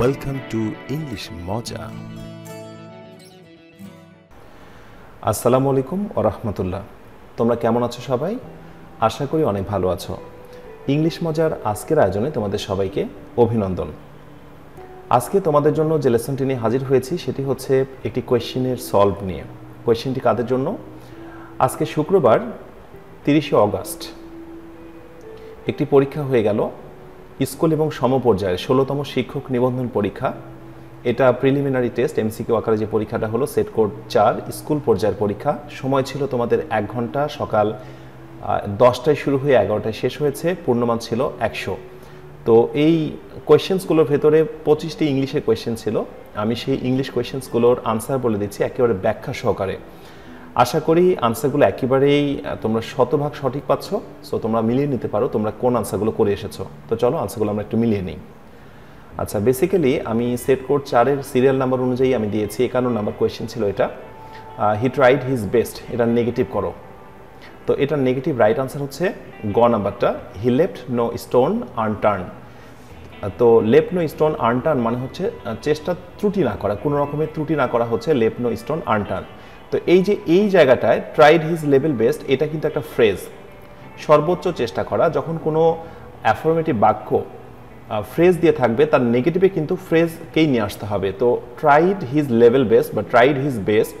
welcome to English মজা আসসালামু আলাইকুম ও রহমতুল্লাহ তোমরা কেমন আছো সবাই আশা করি অনেক ভালো আছো ইংলিশ মজার আজকের আয়োজনে তোমাদের সবাইকে অভিনন্দন আজকে তোমাদের জন্য যে লেসনটি নিয়ে হাজির হয়েছি সেটি হচ্ছে একটি কোয়েশ্চেনের সলভ নিয়ে কোয়েশ্চেনটি কাদের জন্য আজকে শুক্রবার তিরিশে অগাস্ট একটি পরীক্ষা হয়ে গেল স্কুল এবং সমপর্যায়ের ষোলোতম শিক্ষক নিবন্ধন পরীক্ষা এটা প্রিলিমিনারি টেস্ট এমসিকিউ আকারে যে পরীক্ষাটা হলো সেট কোড চার স্কুল পর্যায়ের পরীক্ষা সময় ছিল তোমাদের এক ঘন্টা সকাল দশটায় শুরু হয়ে এগারোটায় শেষ হয়েছে পূর্ণমান ছিল একশো তো এই কোয়েশ্চেন্সগুলোর ভেতরে পঁচিশটি ইংলিশের কোয়েশ্চেন ছিল আমি সেই ইংলিশ কোয়েশ্চেন্সগুলোর আনসার বলে দিচ্ছি একেবারে ব্যাখ্যা সহকারে আশা করি আনসারগুলো একেবারেই তোমরা শতভাগ সঠিক পাচ্ছ সো তোমরা মিলিয়ে নিতে পারো তোমরা কোন আনসারগুলো করে এসেছো তো চলো আনসারগুলো আমরা একটু মিলিয়ে নিই আচ্ছা বেসিক্যালি আমি সেট কোড চারের সিরিয়াল নাম্বার অনুযায়ী আমি দিয়েছি একান্ন নাম্বার কোয়েশ্চেন ছিল এটা হি ট্রাইড হিজ বেস্ট এটা নেগেটিভ করো তো এটার নেগেটিভ রাইট আনসার হচ্ছে গ নাম্বারটা he left no stone unturned তো লেফট নো স্টোন আনটার্ন মানে হচ্ছে চেষ্টা ত্রুটি না করা কোনো রকমের ত্রুটি না করা হচ্ছে লেফট নো স্টোন আনটার্ন তো এই যে এই জায়গাটায় ট্রাইড হিজ লেভেল বেস্ট এটা কিন্তু একটা ফ্রেজ সর্বোচ্চ চেষ্টা করা যখন কোনো অ্যাফরমেটিভ বাক্য ফ্রেজ দিয়ে থাকবে তার নেগেটিভে কিন্তু ফ্রেজকেই নিয়ে আসতে হবে তো ট্রাইড হিজ লেভেল বেস্ট বা ট্রাইড হিজ বেস্ট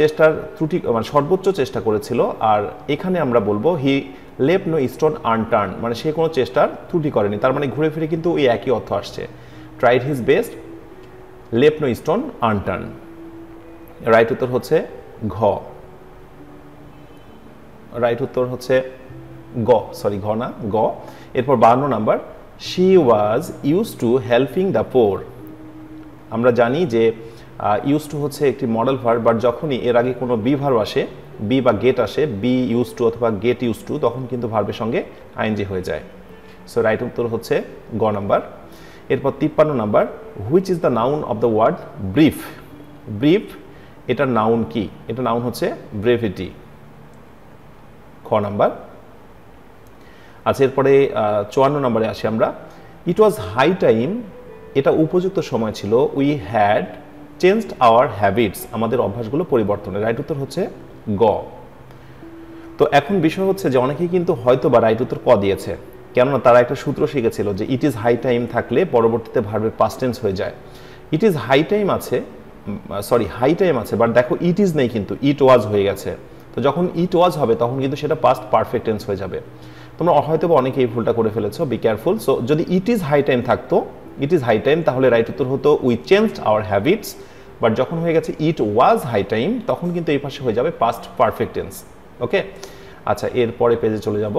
চেষ্টার ত্রুটি মানে সর্বোচ্চ চেষ্টা করেছিল আর এখানে আমরা বলবো হি লেপ নো স্টোন আনটার্ন মানে সে কোনো চেষ্টার ত্রুটি করেনি তার মানে ঘুরে ফিরে কিন্তু ওই একই অর্থ আসছে tried his best left no stone unturned right উত্তর হচ্ছে ঘ রাইট উত্তর হচ্ছে গ সরি ঘ না গ এরপর বান্ন number she was used to helping the poor আমরা জানি যে ইউজ টু হচ্ছে একটি মডেল ভার বাট যখনই এর আগে কোনো বি ভার আসে বি বা গেট আসে বি ইউজ টু অথবা গেট ইউজ টু তখন কিন্তু ভার্বের সঙ্গে আইনজি হয়ে যায় সো রাইট উত্তর হচ্ছে গ নাম্বার এরপর তিপ্পান্ন number which is the noun of the word brief brief এটার নাউন কি এটা নাউন হচ্ছে ব্রেভিটি খ নাম্বার আচ্ছা এরপরে চুয়ান্ন নম্বরে আসি আমরা ইট ওয়াজ হাই টাইম এটা উপযুক্ত সময় ছিল we had changed our habits আমাদের অভ্যাসগুলো পরিবর্তনের রাইট উত্তর হচ্ছে গ তো এখন বিষয় হচ্ছে যে অনেকেই কিন্তু হয়তো বা রাইট উত্তর ক দিয়েছে কেননা তারা একটা সূত্র শিখেছিল যে ইট ইজ হাই টাইম থাকলে পরবর্তীতে ভার্বের পাস্টেন্স হয়ে যায় ইট ইজ হাই টাইম আছে সরি হাই টাইম আছে বাট দেখো ইট ইজ নেই কিন্তু ইট ওয়াজ হয়ে গেছে তো যখন ইট ওয়াজ হবে তখন কিন্তু সেটা পাস্ট পারফেক্ট টেন্স হয়ে যাবে তোমরা হয়তো অনেকে এই ভুলটা করে ফেলেছো বি কেয়ারফুল সো যদি ইট ইজ হাই টাইম থাকতো ইট ইজ হাই টাইম তাহলে রাইট উত্তর হতো we change our habits but যখন হয়ে গেছে ইট ওয়াজ হাই টাইম তখন কিন্তু এই পাশে হয়ে যাবে পাস্ট পারফেক্ট টেন্স ওকে আচ্ছা এরপরে পেজে চলে যাব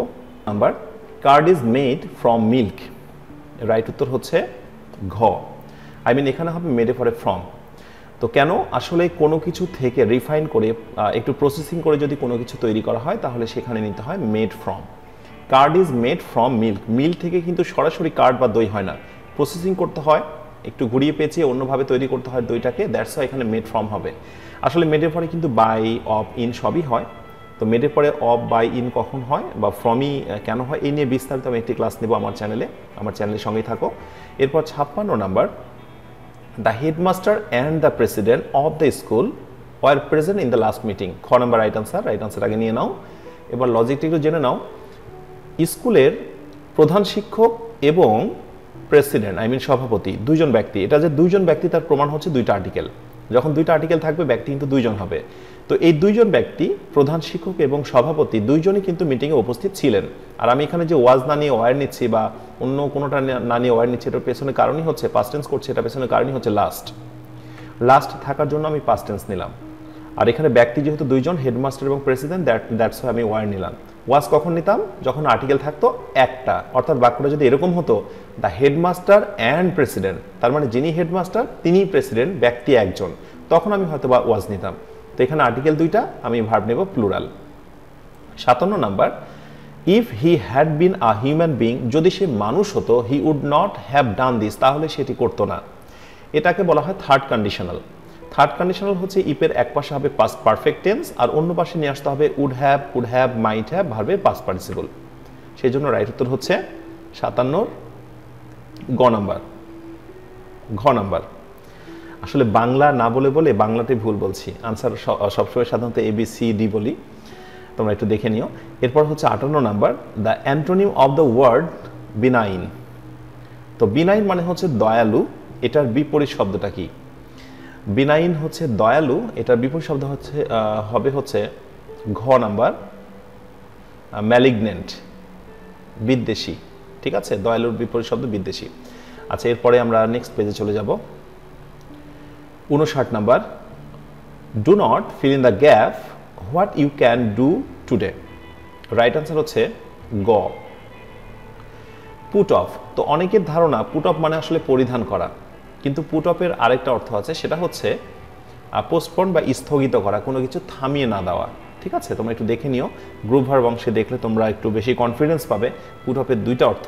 number curd is made from milk right উত্তর হচ্ছে ঘ আই মিন এখানে হবে মেডে ফর এ ফ্রম তো কেন আসলে কোনো কিছু থেকে রিফাইন করে একটু প্রসেসিং করে যদি কোনো কিছু তৈরি করা হয় তাহলে সেখানে নিতে হয় made from curd is made from milk মিল থেকে কিন্তু সরাসরি কার্ড বা দই হয় না প্রসেসিং করতে হয় একটু ঘুরিয়ে পেঁচিয়ে অন্যভাবে তৈরি করতে হয় দইটাকে দ্যাটস এখানে মেড ফ্রম হবে আসলে মেডের পরে কিন্তু বাই অফ ইন সবই হয় তো মেডের পরে অফ বাই ইন কখন হয় বা ফ্রমই কেন হয় এই নিয়ে বিস্তারিত আমি একটি ক্লাস নেব আমার চ্যানেলে আমার চ্যানেলের সঙ্গেই থাকো এরপর ছাপ্পান্ন number the headmaster and the president of the school were present in the last meeting খ নম্বর রাইট আনসার রাইট আনসার আগে নিয়ে নাও এবার লজিকটি একটু জেনে নাও স্কুলের প্রধান শিক্ষক এবং প্রেসিডেন্ট আই মিন সভাপতি দুইজন ব্যক্তি এটা যে দুইজন ব্যক্তি তার প্রমাণ হচ্ছে দুইটা আর্টিকেল যখন দুইটা আর্টিকেল থাকবে ব্যক্তি কিন্তু দুইজন হবে তো এই দুইজন ব্যক্তি প্রধান শিক্ষক এবং সভাপতি দুইজনই কিন্তু মিটিংয়ে উপস্থিত ছিলেন আর আমি এখানে যে ওয়াজ না নিয়ে ওয়ার নিচ্ছি বা অন্য কোনোটা না নিয়ে ওয়ার নিচ্ছি এটার পেছনে কারণই হচ্ছে পাস্টেন্স করছে এটা পেছনে কারণই হচ্ছে লাস্ট লাস্ট থাকার জন্য আমি পাস্টেন্স নিলাম আর এখানে ব্যক্তি যেহেতু দুইজন হেডমাস্টার এবং প্রেসিডেন্ট দ্যাট দ্যাটস আমি ওয়ার নিলাম ওয়াজ কখন নিতাম যখন আর্টিকেল থাকতো একটা অর্থাৎ বাক্যটা যদি এরকম হতো দ্য হেডমাস্টার অ্যান্ড প্রেসিডেন্ট তার মানে যিনি হেডমাস্টার তিনি প্রেসিডেন্ট ব্যক্তি একজন তখন আমি হয়তো বা ওয়াজ নিতাম তো এখানে আর্টিকেল দুইটা আমি ভাব নেব প্লুরাল সাতান্ন number if he had been a human being যদি সে মানুষ হতো he would not have done this তাহলে সেটি করতো না এটাকে বলা হয় থার্ড কন্ডিশনাল থার্ড কন্ডিশনাল হচ্ছে ইপের এক পাশে হবে পাস পারফেক্ট টেন্স আর অন্য পাশে নিয়ে আসতে হবে would have would have might have ভার্বে পাস পার্টিসিপল সেই জন্য রাইট উত্তর হচ্ছে সাতান্নর গ নাম্বার ঘ নাম্বার আসলে বাংলা না বলে বলে বাংলাতে ভুল বলছি আনসার সবসময় সাধারণত সি ডি বলি তোমরা একটু দেখে নিও এরপর হচ্ছে আটান্ন number the antonym of the word benign তো বিনাইন মানে হচ্ছে দয়ালু এটার বিপরীত শব্দটা কী বিনাইন হচ্ছে দয়ালু এটার বিপরীত শব্দ হচ্ছে হবে হচ্ছে ঘ নাম্বার ম্যালিগনেন্ট বিদ্বেষী ঠিক আছে দয়ালুর বিপরীত শব্দ বিদ্বেষী আচ্ছা এরপরে আমরা নেক্সট পেজে চলে যাব উনষাট number do not fill in the gap what you can do today right answer হচ্ছে গ পুট অফ তো অনেকের ধারণা পুট অফ মানে আসলে পরিধান করা কিন্তু পুট অফের আরেকটা অর্থ আছে সেটা হচ্ছে পোস্টপন বা স্থগিত করা কোনো কিছু থামিয়ে না দেওয়া ঠিক আছে তোমরা একটু দেখে নিও গ্রুভার বংশে দেখলে তোমরা একটু বেশি কনফিডেন্স পাবে পুট অফের দুইটা অর্থ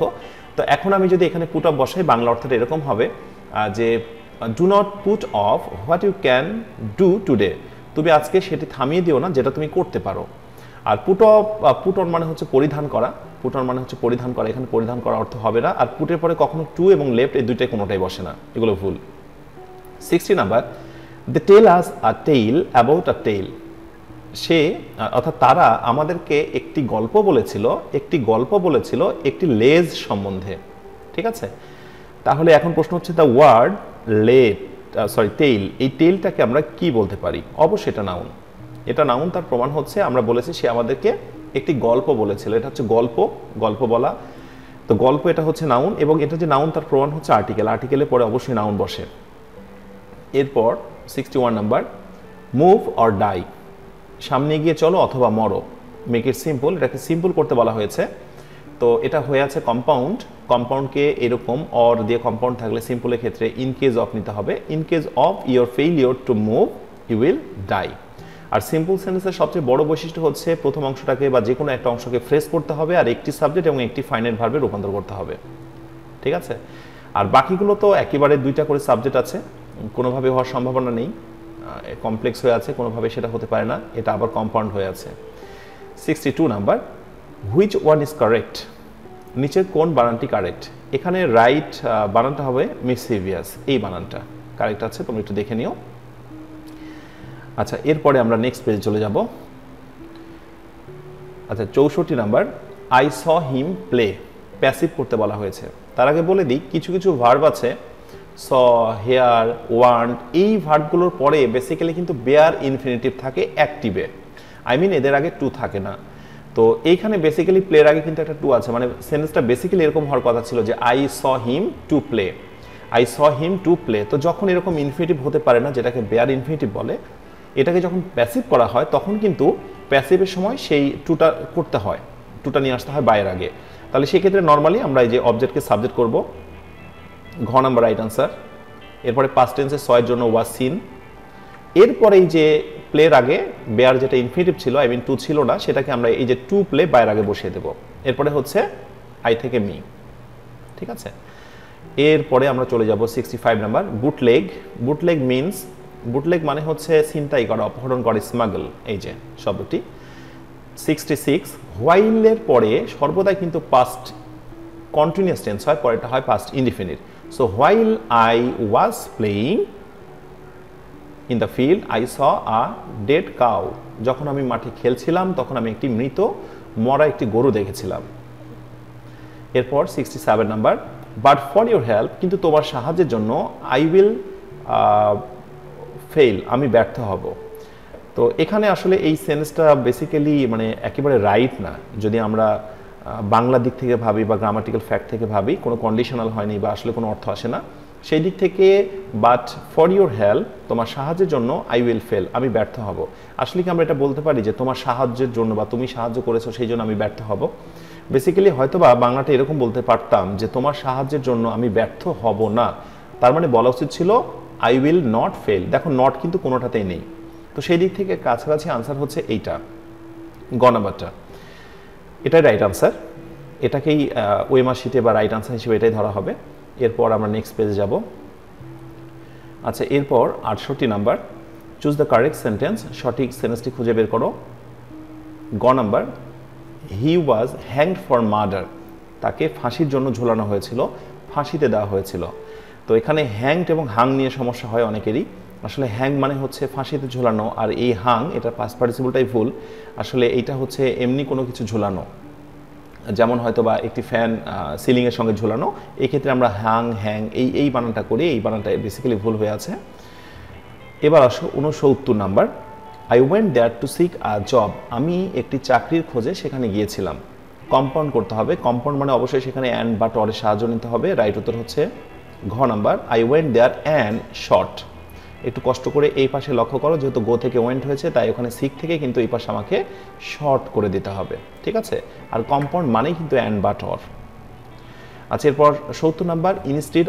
তো এখন আমি যদি এখানে পুট অফ বসাই বাংলা অর্থটা এরকম হবে যে do not put off what you can do today তুমি আজকে সেটি থামিয়ে দিও না যেটা তুমি করতে পারো আর পুট পুট অন মানে হচ্ছে পরিধান করা পুট অন মানে হচ্ছে পরিধান করা এখানে পরিধান করা অর্থ হবে না আর পুটের পরে কখনো টু এবং লেফট এই দুইটাই কোনোটাই বসে না এগুলো ভুল sixty number the tell us a tale about a tale সে অর্থাৎ তারা আমাদেরকে একটি গল্প বলেছিল একটি গল্প বলেছিল একটি লেজ সম্বন্ধে ঠিক আছে তাহলে এখন প্রশ্ন হচ্ছে দ্য ওয়ার্ড লেপ সরি টেইল এই টেইলটাকে আমরা কি বলতে পারি অবশ্যই এটা নাউন এটা নাউন তার প্রমাণ হচ্ছে আমরা বলেছি সে আমাদেরকে একটি গল্প বলেছিল এটা হচ্ছে গল্প গল্প বলা তো গল্প এটা হচ্ছে নাউন এবং এটা যে নাউন তার প্রমাণ হচ্ছে আর্টিকেল আর্টিকেলের পরে অবশ্যই নাউন বসে এরপর sixty one number move or die সামনে গিয়ে চলো অথবা মরো মেক ইট সিম্পল এটাকে সিম্পল করতে বলা হয়েছে তো এটা হয়ে আছে কম্পাউন্ড কম্পাউন্ডকে এরকম অর দিয়ে কম্পাউন্ড থাকলে সিম্পলের ক্ষেত্রে ইন কেস অফ নিতে হবে in case of your failure to move you will die আর সিম্পল সেন্টেন্সের সবচেয়ে বড় বৈশিষ্ট্য হচ্ছে প্রথম অংশটাকে বা যে কোনো একটা অংশকে ফ্রেশ করতে হবে আর একটি সাবজেক্ট এবং একটি ফাইনাল ভার্বে রূপান্তর করতে হবে ঠিক আছে আর বাকিগুলো তো একেবারে দুইটা করে সাবজেক্ট আছে কোনোভাবে হওয়ার সম্ভাবনা নেই কমপ্লেক্স হয়ে আছে কোনোভাবে সেটা হতে পারে না এটা আবার কম্পাউন্ড হয়ে আছে sixty two number which one is correct নিচের কোন বানানটি কারেক্ট এখানে রাইট বানানটা হবে মিসিভিয়াস এই বানানটা কারেক্ট আছে তুমি একটু দেখে নিও আচ্ছা এরপরে আমরা নেক্সট পেজে চলে যাব আচ্ছা চৌষট্টি number I saw him play passive করতে বলা হয়েছে তার আগে বলে দিই কিছু কিছু ভার্ব আছে স হেয়ার ওয়ান্ট এই ভার্বগুলোর পরে বেসিক্যালি কিন্তু বেয়ার ইনফিনিটিভ থাকে অ্যাক্টিভে আই মিন এদের আগে টু থাকে না তো এইখানে বেসিক্যালি প্লের আগে কিন্তু একটা টু আছে মানে সেন্টেন্সটা বেসিক্যালি এরকম হওয়ার কথা ছিল যে I saw him to play I saw him to play তো যখন এরকম ইনফিনিটিভ হতে পারে না যেটাকে বেয়ার ইনফিনিটিভ বলে এটাকে যখন প্যাসিভ করা হয় তখন কিন্তু প্যাসিভের সময় সেই টুটা করতে হয় টুটা নিয়ে আসতে হয় বাইয়ের আগে তাহলে সেক্ষেত্রে নর্মালি আমরা এই যে অবজেক্টকে সাবজেক্ট করব ঘ নাম্বার রাইট আনসার এরপরে পাস্ট টেন্সে ছয়ের জন্য ওয়াজ সিন এরপরে এই যে প্লের আগে বেয়ার যেটা ইনফিনিটিভ ছিল আই মিন টু ছিল না সেটাকে আমরা এই যে টু প্লে বাইরের আগে বসিয়ে দেব এরপরে হচ্ছে আই থেকে মি ঠিক আছে এরপরে আমরা চলে যাব sixty five number boot leg boot leg means bootleg মানে হচ্ছে ছিনতাই করা অপহরণ করে স্মাগল এই যে শব্দটি সিক্সটি সিক্স হোয়াইলের পরে সর্বদাই কিন্তু পাস্ট কন্টিনিউস টেন্স হয় পরেটা হয় past indefinite so while I was playing in the field I saw a dead cow যখন আমি মাঠে খেলছিলাম তখন আমি একটি মৃত মরা একটি গরু দেখেছিলাম এরপর sixty seven number but for your help কিন্তু তোমার সাহায্যের জন্য আই উইল ফেল আমি ব্যর্থ হব তো এখানে আসলে এই সেন্সটা বেসিক্যালি মানে একেবারে রাইট না যদি আমরা বাংলা দিক থেকে ভাবি বা গ্রামাটিক্যাল ফ্যাক্ট থেকে ভাবি কোনো কন্ডিশনাল হয়নি বা আসলে কোনো অর্থ আসে না সেই দিক থেকে বাট ফর ইউর হেল্প তোমার সাহায্যের জন্য আই উইল ফেল আমি ব্যর্থ হব আসলে কি আমরা এটা বলতে পারি যে তোমার সাহায্যের জন্য বা তুমি সাহায্য করেছো সেই জন্য আমি ব্যর্থ হব বেসিক্যালি হয়তোবা বাংলাটা এরকম বলতে পারতাম যে তোমার সাহায্যের জন্য আমি ব্যর্থ হব না তার মানে বলা উচিত ছিল আই উইল নট ফেল দেখো নট কিন্তু কোনোটাতেই নেই তো সেই দিক থেকে কাছাকাছি আনসার হচ্ছে এইটা গ নাম্বারটা এটাই রাইট আনসার এটাকেই ওয়েমার শিটে বা রাইট আনসার হিসেবে এটাই ধরা হবে এরপর আমরা নেক্সট পেজে যাব আচ্ছা এরপর আটষট্টি number choose the correct sentence সঠিক সেন্টেন্সটি খুঁজে বের করো গ number he was hanged for murder তাকে ফাঁসির জন্য ঝোলানো হয়েছিল ফাঁসিতে দেওয়া হয়েছিল তো এখানে হ্যাংট এবং হাং নিয়ে সমস্যা হয় অনেকেরই আসলে হ্যাং মানে হচ্ছে ফাঁসিতে ঝোলানো আর এই হাং এটা পাস পার্টিসিপলটাই ভুল আসলে এটা হচ্ছে এমনি কোনো কিছু ঝোলানো যেমন হয়তো বা একটি ফ্যান সিলিংয়ের সঙ্গে ঝোলানো এক্ষেত্রে আমরা হ্যাং হ্যাং এই এই বানানটা করি এই বানানটা বেসিক্যালি ভুল হয়ে আছে এবার আসো উনসত্তর number I went there to seek a job আমি একটি চাকরির খোঁজে সেখানে গিয়েছিলাম কম্পাউন্ড করতে হবে কম্পাউন্ড মানে অবশ্যই সেখানে অ্যান্ড বা টরের সাহায্য নিতে হবে রাইট উত্তর হচ্ছে ঘ number I went there and sought একটু কষ্ট করে এই পাশে লক্ষ্য করো যেহেতু গো থেকে ওয়েন্ট হয়েছে তাই ওখানে সিক থেকে কিন্তু এই পাশে আমাকে শর্ট করে দিতে হবে ঠিক আছে আর কম্পাউন্ড মানেই কিন্তু অ্যান্ড বাট অর আচ্ছা এরপর সত্তর number instead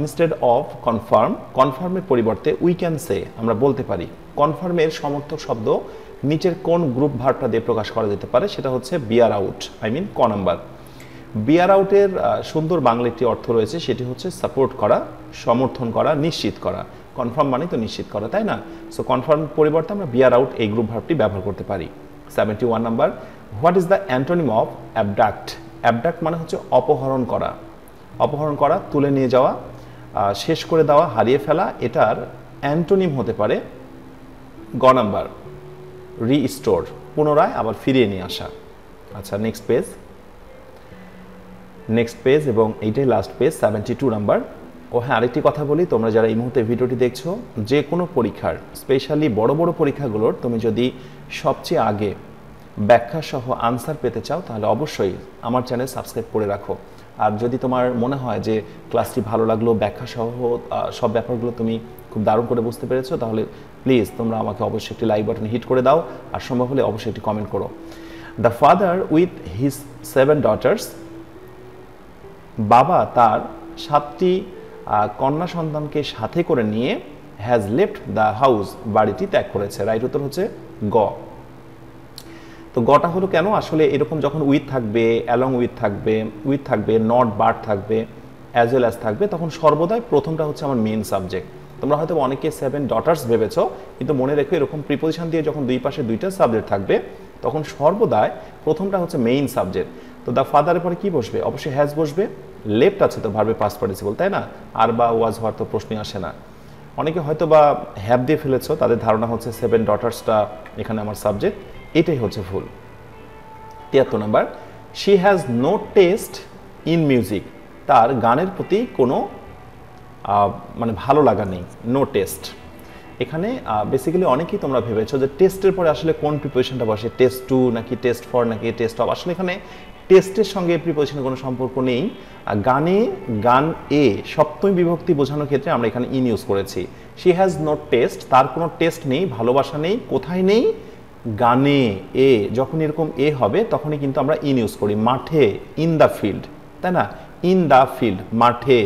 instead of confirm কনফার্মের পরিবর্তে উই ক্যান সে আমরা বলতে পারি কনফার্মের সমর্থক শব্দ নিচের কোন গ্রুপ ভারটা দিয়ে প্রকাশ করা যেতে পারে সেটা হচ্ছে বিয়ার আউট আই মিন ক নাম্বার বিয়ার আউটের সুন্দর বাংলা একটি অর্থ রয়েছে সেটি হচ্ছে সাপোর্ট করা সমর্থন করা নিশ্চিত করা কনফার্ম মানে তো নিশ্চিত করা তাই না সো কনফার্ম পরিবর্তে আমরা বিয়ার আউট এই গ্রুপ ভাবটি ব্যবহার করতে পারি seventy one number what is the antonym of abduct abduct মানে হচ্ছে অপহরণ করা অপহরণ করা তুলে নিয়ে যাওয়া শেষ করে দেওয়া হারিয়ে ফেলা এটার অ্যান্টোনিম হতে পারে গ নাম্বার রিস্টোর পুনরায় আবার ফিরিয়ে নিয়ে আসা আচ্ছা নেক্সট পেজ নেক্সট পেজ এবং এইটাই last page seventy two number ও হ্যাঁ আরেকটি কথা বলি তোমরা যারা এই মুহূর্তে ভিডিওটি দেখছো যে কোনো পরীক্ষার স্পেশালি বড় বড় পরীক্ষাগুলোর তুমি যদি সবচেয়ে আগে ব্যাখ্যা সহ আনসার পেতে চাও তাহলে অবশ্যই আমার চ্যানেল সাবস্ক্রাইব করে রাখো আর যদি তোমার মনে হয় যে ক্লাসটি ভালো লাগলো ব্যাখ্যা সহ সব ব্যাপারগুলো তুমি খুব দারুণ করে বুঝতে পেরেছো তাহলে প্লিজ তোমরা আমাকে অবশ্যই একটি লাইক বাটন হিট করে দাও আর সম্ভব হলে অবশ্যই একটি কমেন্ট করো the father with his seven daughters বাবা তার সাতটি কন্যা সন্তানকে সাথে করে নিয়ে হ্যাজ লেফট দ্য হাউস বাড়িটি ত্যাগ করেছে রাইট উত্তর হচ্ছে গ তো গটা হলো কেন আসলে এরকম যখন উইথ থাকবে অ্যালং উইথ থাকবে উইথ থাকবে নট বার্ট থাকবে অ্যাজ ওয়েল অ্যাজ থাকবে তখন সর্বদাই প্রথমটা হচ্ছে আমার মেন সাবজেক্ট তোমরা হয়তো অনেকে সেভেন ডটার্স ভেবেছ কিন্তু মনে রেখো এরকম প্রিপোজিশন দিয়ে যখন দুই পাশে দুইটা সাবজেক্ট থাকবে তখন সর্বদাই প্রথমটা হচ্ছে মেইন সাবজেক্ট তো দ্য ফাদারের পরে কি বসবে অবশ্যই হ্যাজ বসবে লেফট আছে তো ভার্বে পাস পার্টিসিপল তাই না আর বা ওয়াজ হওয়ার তো প্রশ্নই আসে না অনেকে হয়তো বা হ্যাপ দিয়ে ফেলেছ তাদের ধারণা হচ্ছে সেভেন ডটার্সটা এখানে আমার সাবজেক্ট এটাই হচ্ছে ভুল তিয়াত্তর নাম্বার she has no taste in music তার গানের প্রতি কোনো মানে ভালো লাগা নেই নো টেস্ট এখানে বেসিক্যালি অনেকেই তোমরা ভেবেছো যে টেস্টের পরে আসলে কোন প্রিপারেশনটা বসে টেস্ট টু নাকি টেস্ট ফর নাকি টেস্ট অফ আসলে এখানে টেস্টের সঙ্গে প্রিপোজিশনের কোনো সম্পর্ক নেই গানে গান এ সপ্তমী বিভক্তি বোঝানোর ক্ষেত্রে আমরা এখানে ইন ইউজ করেছি শি হ্যাজ নো টেস্ট তার কোনো টেস্ট নেই ভালোবাসা নেই কোথায় নেই গানে এ যখন এরকম এ হবে তখনই কিন্তু আমরা ইন ইউজ করি মাঠে ইন দ্য ফিল্ড তাই না ইন দ্য ফিল্ড মাঠে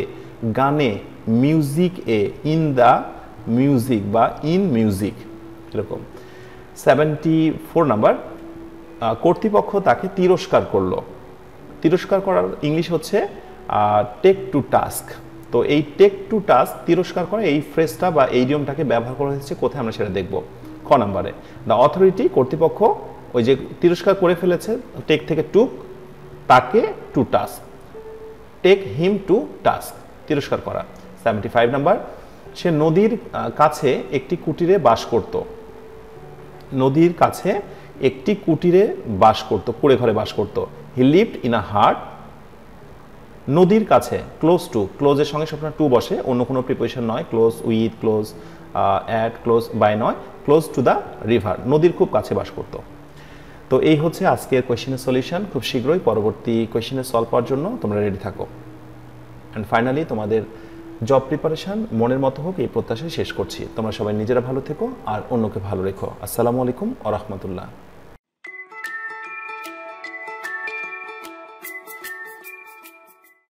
গানে মিউজিক এ ইন দ্য মিউজিক বা ইন মিউজিক এরকম সেভেন্টি ফোর নাম্বার কর্তৃপক্ষ তাকে তিরস্কার করলো তিরস্কার করার ইংলিশ হচ্ছে টেক টু টাস্ক তো এই টেক টু টাস্ক তিরস্কার করে এই ফ্রেজটা বা এই নিয়মটাকে ব্যবহার করা হয়েছে কোথায় আমরা সেটা দেখব খ নাম্বারে দ্য অথরিটি কর্তৃপক্ষ ওই যে তিরস্কার করে ফেলেছে টেক থেকে টুক তাকে to task take him to task তিরস্কার করা সেভেন্টি ফাইভ নাম্বার সে নদীর কাছে একটি কুটিরে বাস করত নদীর কাছে একটি কুটিরে বাস করত কুড়ে ঘরে বাস করত he lived in a hut নদীর কাছে ক্লোজ টু ক্লোজের সঙ্গে সবসময় টু বসে অন্য কোনো প্রিপারেশন নয় close with close at close by নয় ক্লোজ টু দ্য রিভার নদীর খুব কাছে বাস করত তো এই হচ্ছে আজকের কোয়েশ্চেনের সলিউশন খুব শীঘ্রই পরবর্তী কোয়েশ্চেনে সলভ করার জন্য তোমরা রেডি থাকো অ্যান্ড ফাইনালি তোমাদের জব প্রিপারেশান মনের মতো হোক এই প্রত্যাশায় শেষ করছি তোমরা সবাই নিজেরা ভালো থেকো আর অন্যকে ভালো রেখো আসসালামু আলাইকুম আ রহমতুল্লাহ